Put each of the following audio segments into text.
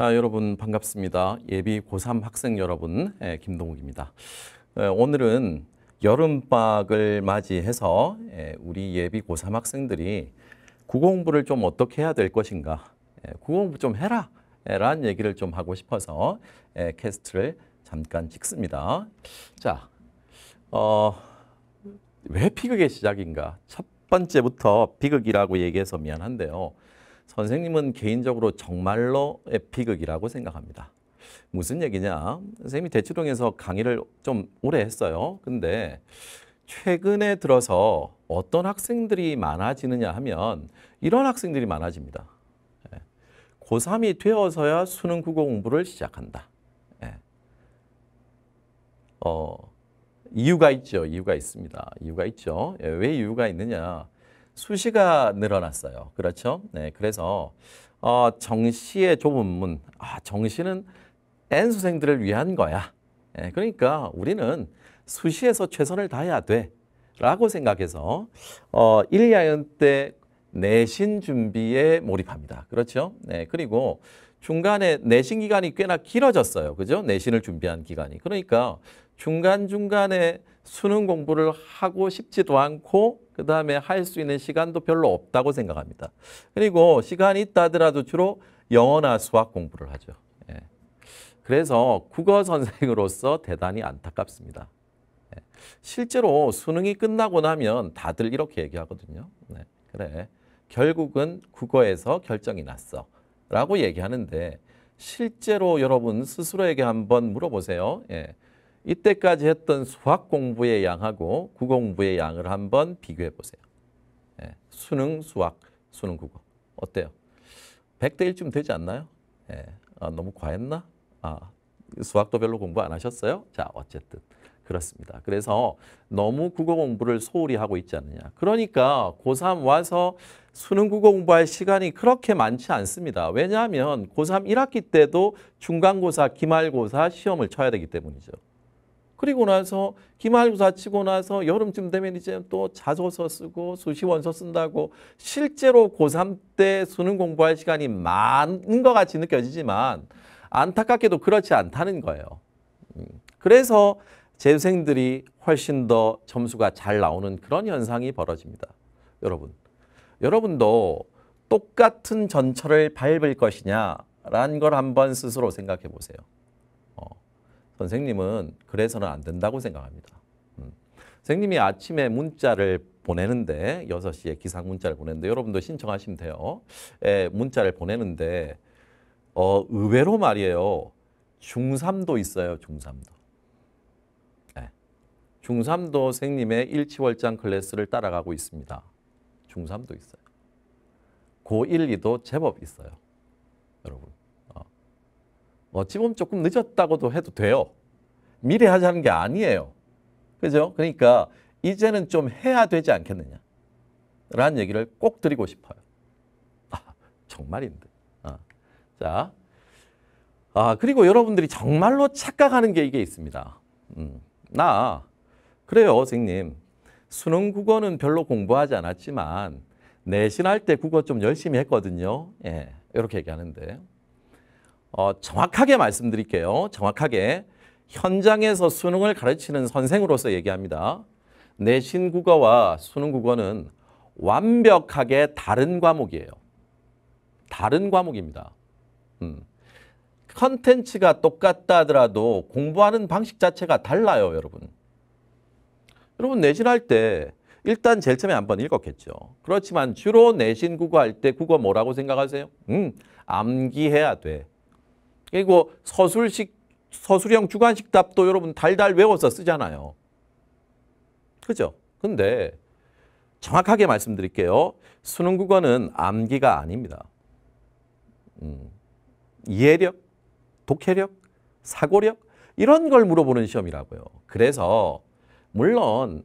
아, 여러분 반갑습니다. 예비 고3 학생 여러분, 예, 김동욱입니다. 예, 오늘은 여름방학을 맞이해서 예, 우리 예비 고3 학생들이 구공부를 좀 어떻게 해야 될 것인가, 예, 구공부 좀 해라, 예, 라는 얘기를 좀 하고 싶어서 예, 캐스트를 잠깐 찍습니다. 자, 어, 왜 비극의 시작인가? 첫 번째부터 비극이라고 얘기해서 미안한데요. 선생님은 개인적으로 정말로 에피극이라고 생각합니다. 무슨 얘기냐? 선생님이 대치동에서 강의를 좀 오래 했어요. 근데 최근에 들어서 어떤 학생들이 많아지느냐 하면 이런 학생들이 많아집니다. 예. 고3이 되어서야 수능 국어 공부를 시작한다. 예. 어, 이유가 있죠. 이유가 있습니다. 이유가 있죠. 예, 왜 이유가 있느냐. 수시가 늘어났어요. 그렇죠? 네, 그래서 어, 정시의 좁은 문, 아, 정시는 N수생들을 위한 거야. 네, 그러니까 우리는 수시에서 최선을 다해야 돼. 라고 생각해서 어, 1, 2학년 때 내신 준비에 몰입합니다. 그렇죠? 네, 그리고 중간에 내신 기간이 꽤나 길어졌어요. 그죠? 내신을 준비한 기간이. 그러니까 중간중간에 수능 공부를 하고 싶지도 않고 그 다음에 할 수 있는 시간도 별로 없다고 생각합니다. 그리고 시간이 있다 하더라도 주로 영어나 수학 공부를 하죠. 예. 그래서 국어 선생으로서 대단히 안타깝습니다. 예. 실제로 수능이 끝나고 나면 다들 이렇게 얘기하거든요. 네. 그래, 결국은 국어에서 결정이 났어 라고 얘기하는데 실제로 여러분 스스로에게 한번 물어보세요. 예. 이때까지 했던 수학 공부의 양하고 국공부의 양을 한번 비교해 보세요. 예, 수능 수학, 수능 국어. 어때요? 100대 1쯤 되지 않나요? 예, 아, 너무 과했나? 아, 수학도 별로 공부 안 하셨어요? 자, 어쨌든 그렇습니다. 그래서 너무 국어 공부를 소홀히 하고 있지 않느냐. 그러니까 고3 와서 수능 국어 공부할 시간이 그렇게 많지 않습니다. 왜냐하면 고3 1학기 때도 중간고사, 기말고사 시험을 쳐야 되기 때문이죠. 그리고 나서 기말고사 치고 나서 여름쯤 되면 이제 또 자소서 쓰고 수시원서 쓴다고 실제로 고3 때 수능 공부할 시간이 많은 것 같이 느껴지지만 안타깝게도 그렇지 않다는 거예요. 음, 그래서 재수생들이 훨씬 더 점수가 잘 나오는 그런 현상이 벌어집니다. 여러분, 여러분도 똑같은 전철을 밟을 것이냐라는 걸 한번 스스로 생각해 보세요. 선생님은 그래서는 안 된다고 생각합니다. 음. 선생님이 아침에 문자를 보내는데 6시에 기상 문자를 보내는데 여러분도 신청하시면 돼요. 에, 예, 문자를 보내는데 어, 의외로 말이에요. 중3도 있어요. 중3도. 네. 예. 중3도 선생님의 일치월장 클래스를 따라가고 있습니다. 중3도 있어요. 고1, 2도 제법 있어요. 여러분. 어찌보 뭐 조금 늦었다고도 해도 돼요. 미래 하자는 게 아니에요. 그죠? 그러니까 이제는 좀 해야 되지 않겠느냐. 라는 얘기를 꼭 드리고 싶어요. 아, 정말인데. 아, 자. 아, 그리고 여러분들이 정말로 착각하는 게 이게 있습니다. 음, 나, 그래요, 선생님. 수능 국어는 별로 공부하지 않았지만, 내신할 때 국어 좀 열심히 했거든요. 예, 이렇게 얘기하는데. 어, 정확하게 말씀드릴게요. 정확하게 현장에서 수능을 가르치는 선생으로서 얘기합니다. 내신 국어와 수능 국어는 완벽하게 다른 과목이에요. 다른 과목입니다. 음. 컨텐츠가 똑같다 하더라도 공부하는 방식 자체가 달라요, 여러분. 여러분 내신할 때 일단 제일 처음에 한 번 읽었겠죠. 그렇지만 주로 내신 국어 할 때 국어 뭐라고 생각하세요? 음, 암기해야 돼. 그리고 서술식 서술형 주관식 답도 여러분 달달 외워서 쓰잖아요. 그죠? 근데 정확하게 말씀드릴게요. 수능 국어는 암기가 아닙니다. 음, 이해력, 독해력, 사고력 이런 걸 물어보는 시험이라고요. 그래서 물론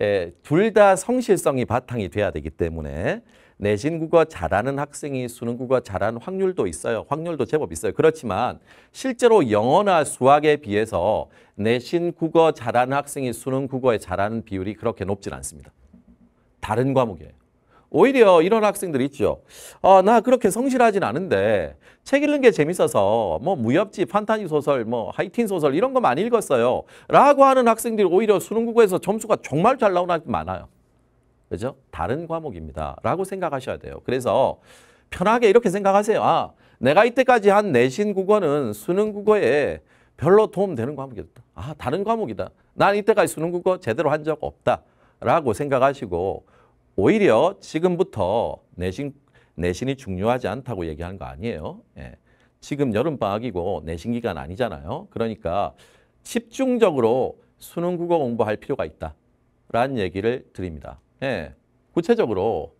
예, 둘다 성실성이 바탕이 돼야 되기 때문에 내신국어 잘하는 학생이 수능국어 잘하는 확률도 있어요. 확률도 제법 있어요. 그렇지만 실제로 영어나 수학에 비해서 내신국어 잘하는 학생이 수능국어에 잘하는 비율이 그렇게 높진 않습니다. 다른 과목이에요. 오히려 이런 학생들 있죠. 어, 나 그렇게 성실하진 않은데 책 읽는 게 재밌어서 뭐 무협지, 판타지 소설, 뭐 하이틴 소설 이런 거 많이 읽었어요. 라고 하는 학생들이 오히려 수능국어에서 점수가 정말 잘 나오는 학생 많아요. 그죠? 다른 과목입니다. 라고 생각하셔야 돼요. 그래서 편하게 이렇게 생각하세요. 아, 내가 이때까지 한 내신 국어는 수능 국어에 별로 도움되는 과목이었다. 아, 다른 과목이다. 난 이때까지 수능 국어 제대로 한 적 없다. 라고 생각하시고 오히려 지금부터 내신, 내신이 중요하지 않다고 얘기하는 거 아니에요. 예. 지금 여름방학이고 내신 기간 아니잖아요. 그러니까 집중적으로 수능 국어 공부할 필요가 있다. 라는 얘기를 드립니다. 예. 구체적으로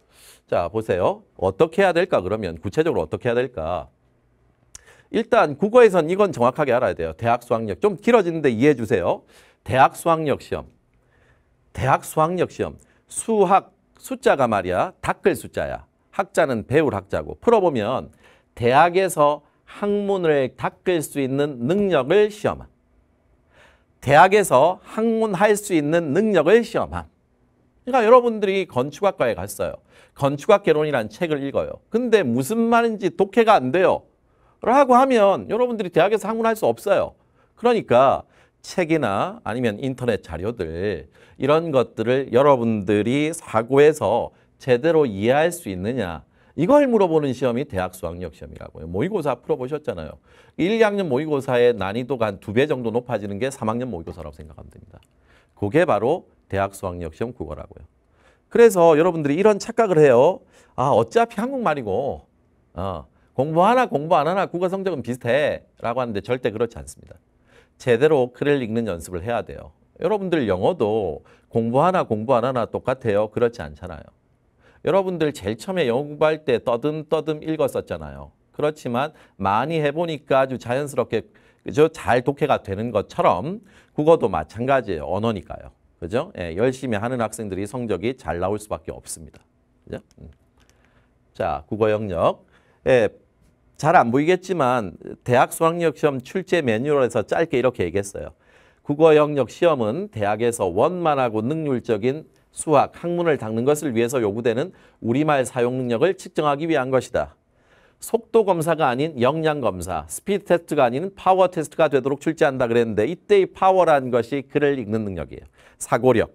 자 보세요. 어떻게 해야 될까 그러면 구체적으로 어떻게 해야 될까? 일단 국어에선 이건 정확하게 알아야 돼요. 대학 수학력 좀 길어지는데 이해해 주세요. 대학 수학력 시험. 대학 수학력 시험. 수학 숫자가 말이야. 닦을 숫자야. 학자는 배울 학자고 풀어보면 대학에서 학문을 닦을 수 있는 능력을 시험한 대학에서 학문할 수 있는 능력을 시험한 그러니까 여러분들이 건축학과에 갔어요. 건축학 개론이라는 책을 읽어요. 근데 무슨 말인지 독해가 안 돼요. 라고 하면 여러분들이 대학에서 학문할 수 없어요. 그러니까 책이나 아니면 인터넷 자료들 이런 것들을 여러분들이 사고에서 제대로 이해할 수 있느냐 이걸 물어보는 시험이 대학 수학력 시험이라고요. 모의고사 풀어보셨잖아요. 1, 2학년 모의고사의 난이도가 한 두 배 정도 높아지는 게 3학년 모의고사라고 생각하면 됩니다. 그게 바로 대학 수학력 시험 국어라고요. 그래서 여러분들이 이런 착각을 해요. 아 어차피 한국말이고 어, 공부하나 공부 안 하나 국어 성적은 비슷해 라고 하는데 절대 그렇지 않습니다. 제대로 글을 읽는 연습을 해야 돼요. 여러분들 영어도 공부하나 공부 안 하나 똑같아요. 그렇지 않잖아요. 여러분들 제일 처음에 영어 공부할 때 떠듬떠듬 읽었었잖아요. 그렇지만 많이 해보니까 아주 자연스럽게 그죠잘 독해가 되는 것처럼 국어도 마찬가지예요. 언어니까요. 그죠? 예, 열심히 하는 학생들이 성적이 잘 나올 수밖에 없습니다. 그죠? 음. 자, 국어 영역. 예, 잘안 보이겠지만 대학 수학력 시험 출제 매뉴얼에서 짧게 이렇게 얘기했어요. 국어 영역 시험은 대학에서 원만하고 능률적인 수학, 학문을 닦는 것을 위해서 요구되는 우리말 사용 능력을 측정하기 위한 것이다. 속도 검사가 아닌 역량 검사, 스피드 테스트가 아닌 파워 테스트가 되도록 출제한다 그랬는데 이때의 파워라는 것이 글을 읽는 능력이에요. 사고력.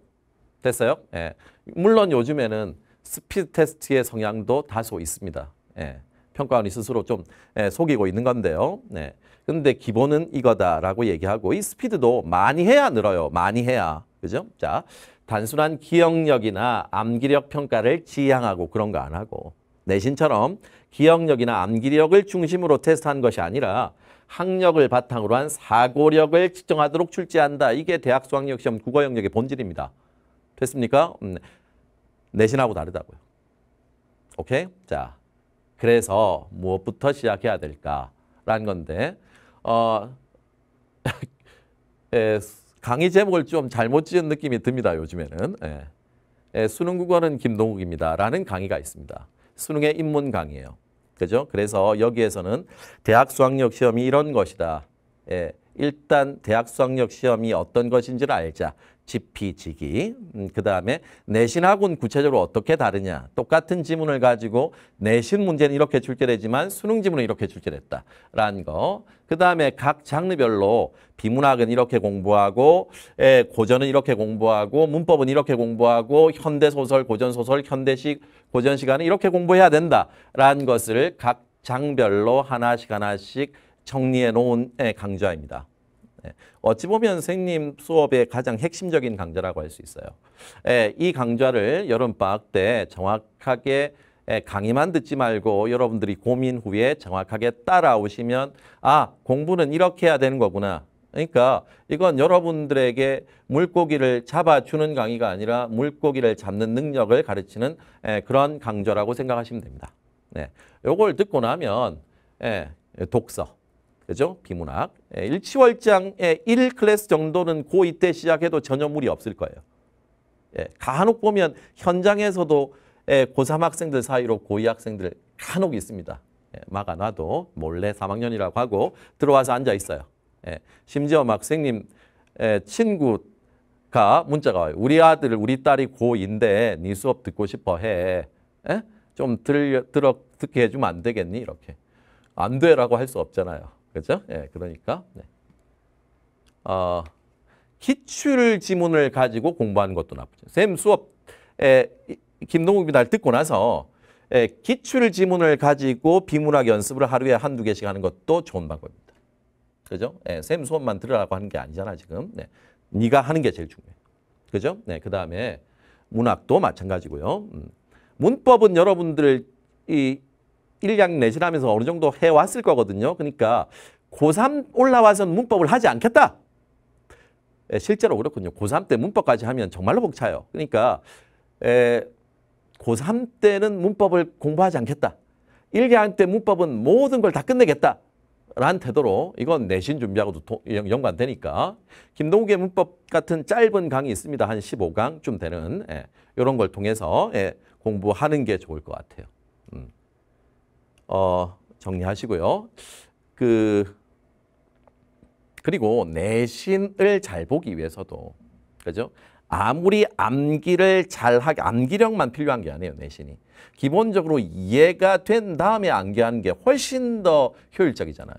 됐어요? 예. 물론 요즘에는 스피드 테스트의 성향도 다소 있습니다. 예. 평가원이 스스로 좀 예, 속이고 있는 건데요. 네. 근데 기본은 이거다라고 얘기하고 이 스피드도 많이 해야 늘어요. 많이 해야. 그죠? 자, 단순한 기억력이나 암기력 평가를 지향하고 그런 거 안 하고 내신처럼 기억력이나 암기력을 중심으로 테스트한 것이 아니라 학력을 바탕으로 한 사고력을 측정하도록 출제한다. 이게 대학 수학력시험 국어 영역의 본질입니다. 됐습니까? 음, 내신하고 다르다고요. 오케이? 자, 그래서 무엇부터 시작해야 될까라는 건데 어, 에, 강의 제목을 좀 잘못 지은 느낌이 듭니다. 요즘에는. 에, 예. 에, 예, 수능 국어는 김동욱입니다. 라는 강의가 있습니다. 수능의 입문 강의예요. 그죠? 그래서 여기에서는 대학 수학력 시험이 이런 것이다. 예, 일단 대학 수학력 시험이 어떤 것인지를 알자. 지피지기. 음, 그 다음에 내신하고는 구체적으로 어떻게 다르냐. 똑같은 지문을 가지고 내신 문제는 이렇게 출제되지만 수능 지문은 이렇게 출제됐다. 라는 거. 그 다음에 각 장르별로 비문학은 이렇게 공부하고 에, 고전은 이렇게 공부하고 문법은 이렇게 공부하고 현대소설, 고전소설, 현대식, 고전시간은 이렇게 공부해야 된다라는 것을 각 장별로 하나씩 하나씩 정리해 놓은 강좌입니다. 예. 어찌 보면 선생님 수업의 가장 핵심적인 강좌라고 할 수 있어요. 예, 이 강좌를 여름 방학 때 정확하게 예, 강의만 듣지 말고 여러분들이 고민 후에 정확하게 따라오시면 아 공부는 이렇게 해야 되는 거구나. 그러니까 이건 여러분들에게 물고기를 잡아주는 강의가 아니라 물고기를 잡는 능력을 가르치는 그런 강좌라고 생각하시면 됩니다. 네, 요걸 듣고 나면 독서, 그죠? 비문학. 예, 일치월장의 1클래스 정도는 고2 때 시작해도 전혀 무리 없을 거예요. 예, 간혹 보면 현장에서도 예, 고3 학생들 사이로 고2 학생들 간혹 있습니다. 예, 막아놔도 몰래 3학년이라고 하고 들어와서 앉아 있어요. 예, 심지어 학생님 예, 친구가 문자가 와요. 우리 아들, 우리 딸이 고2인데 네 수업 듣고 싶어 해. 예? 좀 들, 들어, 듣게 해주면 안 되겠니? 이렇게. 안 돼라고 할 수 없잖아요. 그죠? 예, 그러니까. 네. 어, 기출 지문을 가지고 공부하는 것도 나쁘죠. 쌤 수업에 김동욱이 날 듣고 나서 예, 기출 지문을 가지고 비문학 연습을 하루에 한두 개씩 하는 것도 좋은 방법입니다. 그죠? 예, 쌤 수업만 들으라고 하는 게 아니잖아, 지금. 네. 네가 하는 게 제일 중요해. 그죠? 네, 그 다음에 문학도 마찬가지고요. 음. 문법은 여러분들 이 일양 내신하면서 어느 정도 해왔을 거거든요. 그러니까 고3 올라와서 는 문법을 하지 않겠다. 예, 실제로 그렇군요. 고3 때 문법까지 하면 정말로 벅차요. 그러니까 에, 예, 고3 때는 문법을 공부하지 않겠다. 일개학때 문법은 모든 걸 다 끝내겠다. 라는 태도로 이건 내신 준비하고도 도, 연관되니까 김동욱의 문법 같은 짧은 강이 있습니다. 한 15강쯤 되는 예, 이런 걸 통해서 예, 공부하는 게 좋을 것 같아요. 음. 어, 정리하시고요. 그 그리고 내신을 잘 보기 위해서도 그죠? 아무리 암기를 잘하게 암기력만 필요한 게 아니에요 내신이 기본적으로 이해가 된 다음에 암기하는 게 훨씬 더 효율적이잖아요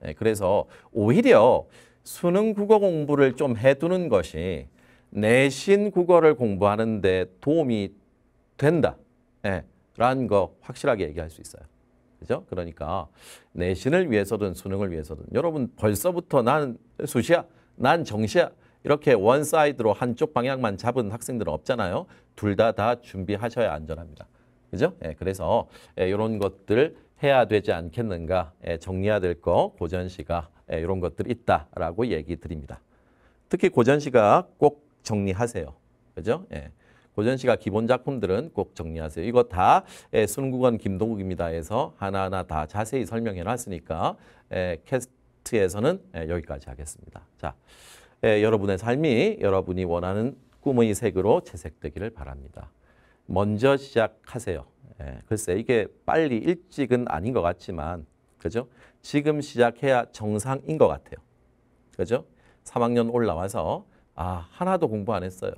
네, 그래서 오히려 수능 국어 공부를 좀 해두는 것이 내신 국어를 공부하는 데 도움이 된다 네, 라는 거 확실하게 얘기할 수 있어요 그죠? 그러니까 내신을 위해서든 수능을 위해서든 여러분 벌써부터 난 수시야, 난 정시야 이렇게 원 사이드로 한쪽 방향만 잡은 학생들은 없잖아요. 둘 다다 다 준비하셔야 안전합니다. 그죠? 예, 그래서 이런 예, 것들 해야 되지 않겠는가 예, 정리해야 될거 고전 시가 예, 이런 것들이 있다라고 얘기 드립니다. 특히 고전 시가꼭 정리하세요. 그죠? 예. 고전 씨가 기본 작품들은 꼭 정리하세요. 이거 다 예, 수능국원 김동국입니다에서 하나하나 다 자세히 설명해 놨으니까 예, 캐스트에서는 예, 여기까지 하겠습니다. 자, 예, 여러분의 삶이 여러분이 원하는 꿈의 색으로 채색되기를 바랍니다. 먼저 시작하세요. 예, 글쎄 이게 빨리 일찍은 아닌 것 같지만 그죠? 지금 시작해야 정상인 것 같아요. 그죠? 3학년 올라와서 아 하나도 공부 안 했어요.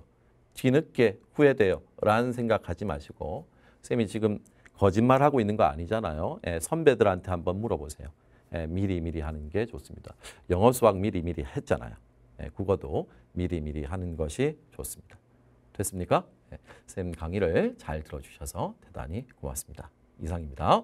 뒤늦게 후회돼요. 라는 생각하지 마시고 쌤이 지금 거짓말하고 있는 거 아니잖아요. 예, 선배들한테 한번 물어보세요. 예, 미리 미리 하는 게 좋습니다. 영어 수학 미리 미리 했잖아요. 예, 국어도 미리 미리 하는 것이 좋습니다. 됐습니까? 예, 쌤 강의를 잘 들어주셔서 대단히 고맙습니다. 이상입니다.